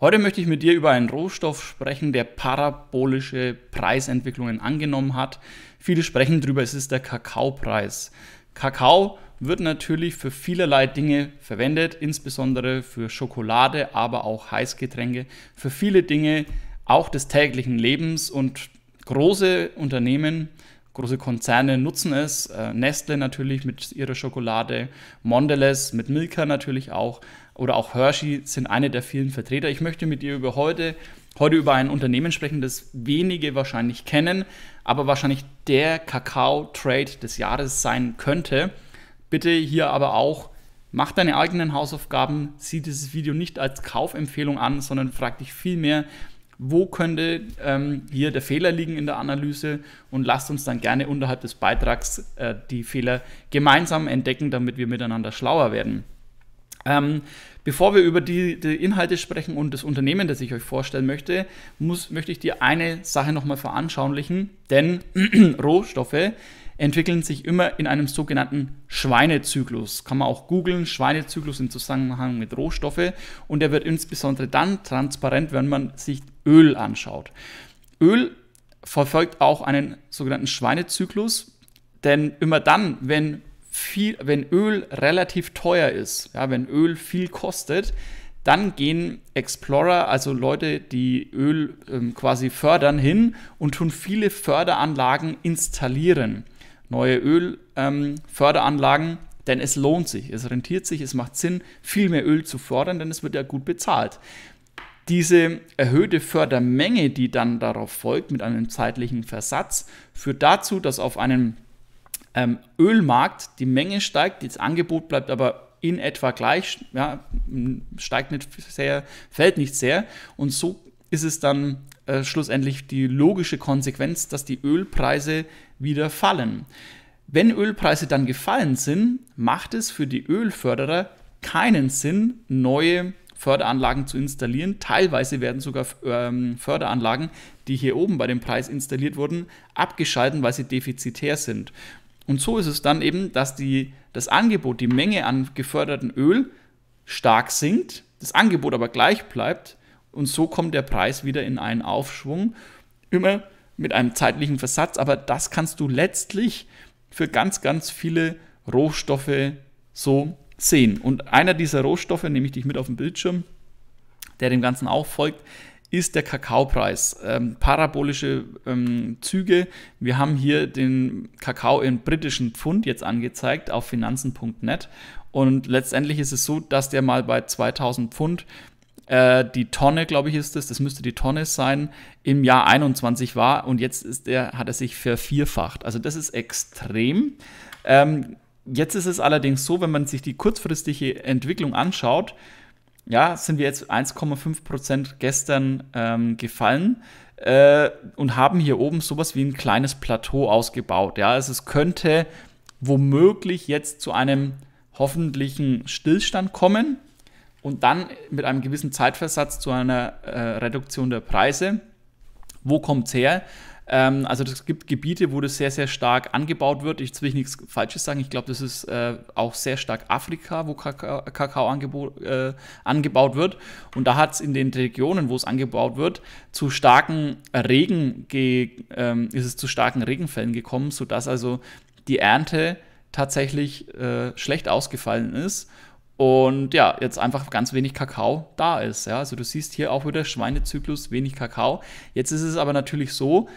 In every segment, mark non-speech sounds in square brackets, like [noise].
Heute möchte ich mit dir über einen Rohstoff sprechen, der parabolische Preisentwicklungen angenommen hat. Viele sprechen darüber, es ist der Kakaopreis. Kakao wird natürlich für vielerlei Dinge verwendet, insbesondere für Schokolade, aber auch Heißgetränke, für viele Dinge auch des täglichen Lebens und große Unternehmen, große Konzerne nutzen es. Äh, Nestle natürlich mit ihrer Schokolade, Mondelez mit Milka natürlich auch, oder auch Hershey sind eine der vielen Vertreter. Ich möchte mit dir über heute, heute über ein Unternehmen sprechen, das wenige wahrscheinlich kennen, aber wahrscheinlich der Kakao-Trade des Jahres sein könnte. Bitte hier aber auch, mach deine eigenen Hausaufgaben, sieh dieses Video nicht als Kaufempfehlung an, sondern frag dich vielmehr, wo könnte ähm, hier der Fehler liegen in der Analyse und lasst uns dann gerne unterhalb des Beitrags äh, die Fehler gemeinsam entdecken, damit wir miteinander schlauer werden. Ähm, bevor wir über die, die, Inhalte sprechen und das Unternehmen, das ich euch vorstellen möchte, muss, möchte ich dir eine Sache nochmal veranschaulichen, denn [clears throat] Rohstoffe entwickeln sich immer in einem sogenannten Schweinezyklus. Kann man auch googeln, Schweinezyklus im Zusammenhang mit Rohstoffe und der wird insbesondere dann transparent, wenn man sich Öl anschaut. Öl verfolgt auch einen sogenannten Schweinezyklus, denn immer dann, wenn viel, wenn Öl relativ teuer ist, ja, wenn Öl viel kostet, dann gehen Explorer, also Leute, die Öl ähm, quasi fördern, hin und tun viele Förderanlagen installieren. Neue Ölförderanlagen, ähm, denn es lohnt sich, es rentiert sich, es macht Sinn, viel mehr Öl zu fördern, denn es wird ja gut bezahlt. Diese erhöhte Fördermenge, die dann darauf folgt mit einem zeitlichen Versatz, führt dazu, dass auf einem ähm, Ölmarkt, die Menge steigt, das Angebot bleibt aber in etwa gleich, ja, steigt nicht sehr, fällt nicht sehr. Und so ist es dann äh, schlussendlich die logische Konsequenz, dass die Ölpreise wieder fallen. Wenn Ölpreise dann gefallen sind, macht es für die Ölförderer keinen Sinn, neue Förderanlagen zu installieren. Teilweise werden sogar ähm, Förderanlagen, die hier oben bei dem Preis installiert wurden, abgeschalten, weil sie defizitär sind. Und so ist es dann eben, dass die, das Angebot, die Menge an geförderten Öl stark sinkt, das Angebot aber gleich bleibt und so kommt der Preis wieder in einen Aufschwung, immer mit einem zeitlichen Versatz, aber das kannst du letztlich für ganz, ganz viele Rohstoffe so sehen. Und einer dieser Rohstoffe, nehme ich dich mit auf den Bildschirm, der dem Ganzen auch folgt, ist der Kakaopreis. Ähm, parabolische ähm, Züge. Wir haben hier den Kakao in britischen Pfund jetzt angezeigt auf finanzen.net. Und letztendlich ist es so, dass der mal bei 2000 Pfund äh, die Tonne, glaube ich, ist es, das, müsste die Tonne sein, im Jahr 21 war und jetzt ist der, hat er sich vervierfacht. Also das ist extrem. Ähm, jetzt ist es allerdings so, wenn man sich die kurzfristige Entwicklung anschaut, ja, sind wir jetzt 1,5 gestern ähm, gefallen äh, und haben hier oben sowas wie ein kleines Plateau ausgebaut. Ja, also es könnte womöglich jetzt zu einem hoffentlichen Stillstand kommen und dann mit einem gewissen Zeitversatz zu einer äh, Reduktion der Preise. Wo kommt es her? Ähm, also es gibt Gebiete, wo das sehr, sehr stark angebaut wird. Ich will nichts Falsches sagen. Ich glaube, das ist äh, auch sehr stark Afrika, wo Kakao, Kakao äh, angebaut wird. Und da hat es in den Regionen, wo es angebaut wird, zu starken Regen ähm, ist es zu starken Regenfällen gekommen, sodass also die Ernte tatsächlich äh, schlecht ausgefallen ist und ja, jetzt einfach ganz wenig Kakao da ist. Ja. Also du siehst hier auch wieder Schweinezyklus, wenig Kakao. Jetzt ist es aber natürlich so,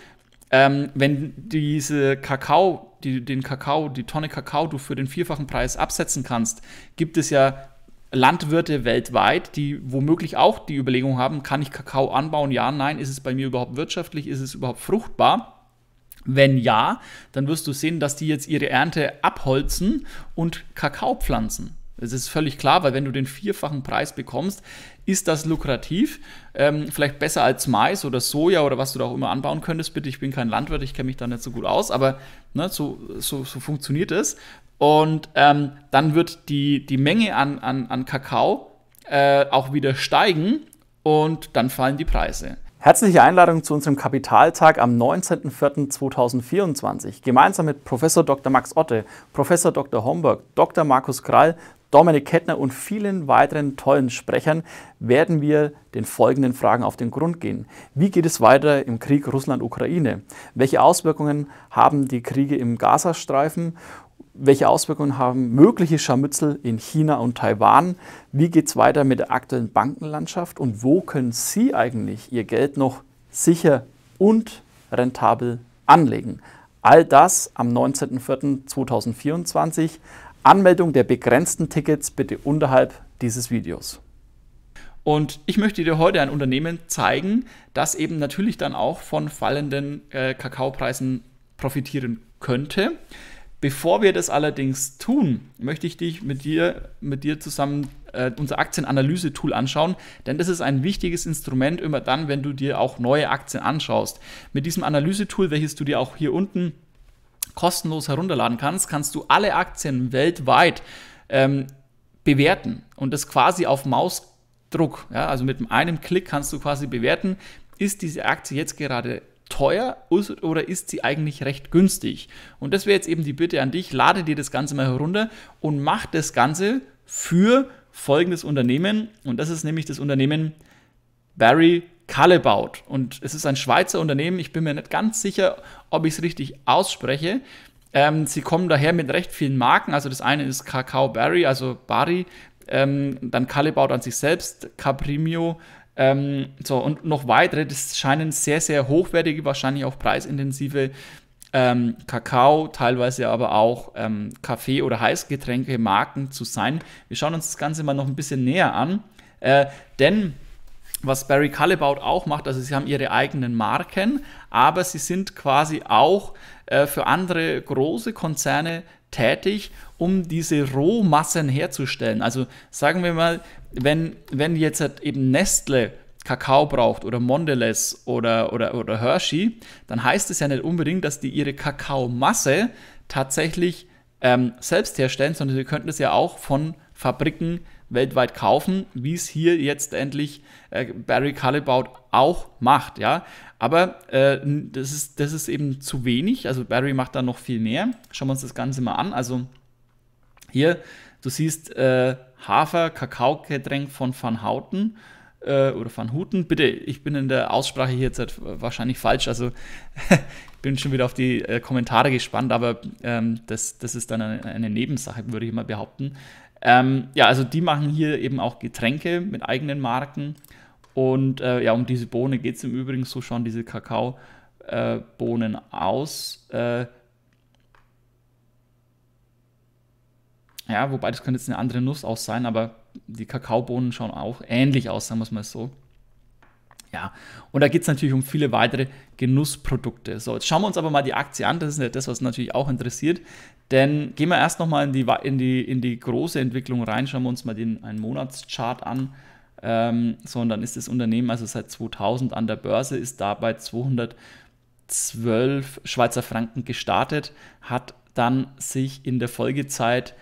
ähm, wenn diese Kakao, die, den Kakao, die Tonne Kakao du für den vierfachen Preis absetzen kannst, gibt es ja Landwirte weltweit, die womöglich auch die Überlegung haben, kann ich Kakao anbauen? Ja, nein, ist es bei mir überhaupt wirtschaftlich? Ist es überhaupt fruchtbar? Wenn ja, dann wirst du sehen, dass die jetzt ihre Ernte abholzen und Kakao pflanzen. Das ist völlig klar, weil wenn du den vierfachen Preis bekommst, ist das lukrativ. Ähm, vielleicht besser als Mais oder Soja oder was du da auch immer anbauen könntest. Bitte, ich bin kein Landwirt, ich kenne mich da nicht so gut aus, aber ne, so, so, so funktioniert es. Und ähm, dann wird die, die Menge an, an, an Kakao äh, auch wieder steigen und dann fallen die Preise. Herzliche Einladung zu unserem Kapitaltag am 19.04.2024. Gemeinsam mit Professor Dr. Max Otte, Professor Dr. Homburg, Dr. Markus Krall, Dominik Kettner und vielen weiteren tollen Sprechern werden wir den folgenden Fragen auf den Grund gehen. Wie geht es weiter im Krieg Russland-Ukraine? Welche Auswirkungen haben die Kriege im Gazastreifen? Welche Auswirkungen haben mögliche Scharmützel in China und Taiwan? Wie geht es weiter mit der aktuellen Bankenlandschaft? Und wo können Sie eigentlich Ihr Geld noch sicher und rentabel anlegen? All das am 19.04.2024. Anmeldung der begrenzten Tickets bitte unterhalb dieses Videos. Und ich möchte dir heute ein Unternehmen zeigen, das eben natürlich dann auch von fallenden äh, Kakaopreisen profitieren könnte. Bevor wir das allerdings tun, möchte ich dich mit dir, mit dir zusammen äh, unser Aktienanalyse-Tool anschauen, denn das ist ein wichtiges Instrument immer dann, wenn du dir auch neue Aktien anschaust. Mit diesem Analyse-Tool, welches du dir auch hier unten kostenlos herunterladen kannst, kannst du alle Aktien weltweit ähm, bewerten und das quasi auf Mausdruck. Ja? Also mit einem Klick kannst du quasi bewerten, ist diese Aktie jetzt gerade teuer oder ist sie eigentlich recht günstig? Und das wäre jetzt eben die Bitte an dich, lade dir das Ganze mal herunter und mach das Ganze für folgendes Unternehmen und das ist nämlich das Unternehmen Barry Kallebaut. Und es ist ein Schweizer Unternehmen. Ich bin mir nicht ganz sicher, ob ich es richtig ausspreche. Ähm, sie kommen daher mit recht vielen Marken. Also das eine ist Kakao Barry, also Barry. Ähm, dann Kallebaut an sich selbst, Caprimio. Ähm, so, und noch weitere. Das scheinen sehr, sehr hochwertige, wahrscheinlich auch preisintensive ähm, Kakao, teilweise aber auch ähm, Kaffee- oder Heißgetränke-Marken zu sein. Wir schauen uns das Ganze mal noch ein bisschen näher an. Äh, denn was Barry Cullibaut auch macht, also sie haben ihre eigenen Marken, aber sie sind quasi auch äh, für andere große Konzerne tätig, um diese Rohmassen herzustellen. Also sagen wir mal, wenn, wenn jetzt halt eben Nestle Kakao braucht oder Mondelez oder, oder, oder Hershey, dann heißt es ja nicht unbedingt, dass die ihre Kakaomasse tatsächlich ähm, selbst herstellen, sondern sie könnten es ja auch von Fabriken weltweit kaufen, wie es hier jetzt endlich äh, Barry Cullibaut auch macht, ja. Aber äh, das, ist, das ist eben zu wenig, also Barry macht da noch viel mehr. Schauen wir uns das Ganze mal an, also hier, du siehst äh, Hafer, Kakaogetränk von Van Houten, äh, oder Van Houten. Bitte, ich bin in der Aussprache hier jetzt halt wahrscheinlich falsch, also [laughs] bin schon wieder auf die äh, Kommentare gespannt, aber ähm, das, das ist dann eine, eine, Nebensache, würde ich mal behaupten. Ähm, ja, also die machen hier eben auch Getränke mit eigenen Marken. Und äh, ja, um diese Bohne geht es im Übrigen, so schauen diese Kakaobohnen äh, aus. Äh, ja, wobei das könnte jetzt eine andere Nuss aus sein, aber die Kakaobohnen schauen auch ähnlich aus, sagen wir es mal so. Ja, und da geht es natürlich um viele weitere Genussprodukte. So, jetzt schauen wir uns aber mal die Aktie an. Das ist ja das, was natürlich auch interessiert. Denn gehen wir erst nochmal in die, in, die, in die große Entwicklung rein. Schauen wir uns mal den einen Monatschart an. Ähm, dann ist das Unternehmen also seit 2000 an der Börse, ist dabei 212 Schweizer Franken gestartet, hat dann sich in der Folgezeit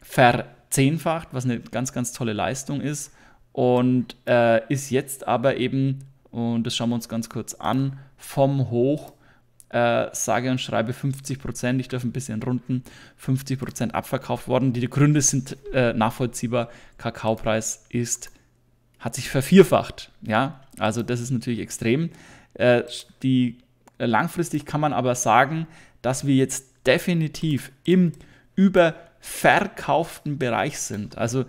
verzehnfacht, was eine ganz, ganz tolle Leistung ist und äh, ist jetzt aber eben und das schauen wir uns ganz kurz an. Vom Hoch äh, sage und schreibe 50 Prozent, ich darf ein bisschen runden, 50 Prozent abverkauft worden. Die Gründe sind äh, nachvollziehbar. Kakaopreis ist, hat sich vervierfacht. Ja, also das ist natürlich extrem. Äh, die, äh, langfristig kann man aber sagen, dass wir jetzt definitiv im überverkauften Bereich sind. Also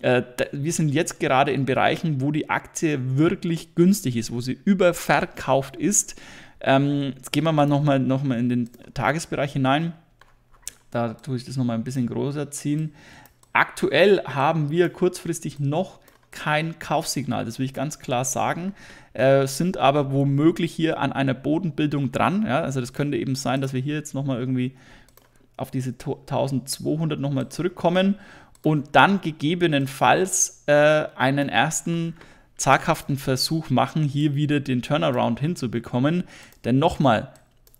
äh, wir sind jetzt gerade in Bereichen, wo die Aktie wirklich günstig ist, wo sie überverkauft ist. Ähm, jetzt gehen wir mal nochmal noch mal in den Tagesbereich hinein. Da tue ich das nochmal ein bisschen größer ziehen. Aktuell haben wir kurzfristig noch kein Kaufsignal, das will ich ganz klar sagen, äh, sind aber womöglich hier an einer Bodenbildung dran. Ja? Also das könnte eben sein, dass wir hier jetzt nochmal irgendwie auf diese 1200 nochmal zurückkommen und dann gegebenenfalls äh, einen ersten zaghaften Versuch machen, hier wieder den Turnaround hinzubekommen. Denn nochmal,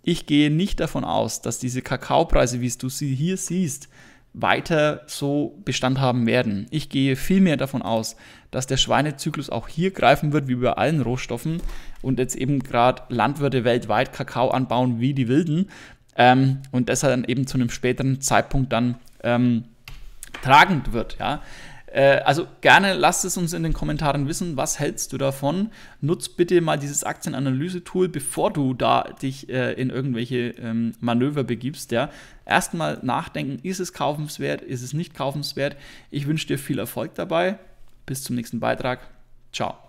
ich gehe nicht davon aus, dass diese Kakaopreise, wie du sie hier siehst, weiter so Bestand haben werden. Ich gehe vielmehr davon aus, dass der Schweinezyklus auch hier greifen wird, wie bei allen Rohstoffen und jetzt eben gerade Landwirte weltweit Kakao anbauen wie die Wilden ähm, und deshalb dann eben zu einem späteren Zeitpunkt dann ähm, tragend wird, ja. Äh, also gerne lasst es uns in den Kommentaren wissen, was hältst du davon? Nutz bitte mal dieses Aktienanalyse-Tool, bevor du da dich äh, in irgendwelche ähm, Manöver begibst. Ja? Erstmal nachdenken, ist es kaufenswert, ist es nicht kaufenswert. Ich wünsche dir viel Erfolg dabei. Bis zum nächsten Beitrag. Ciao.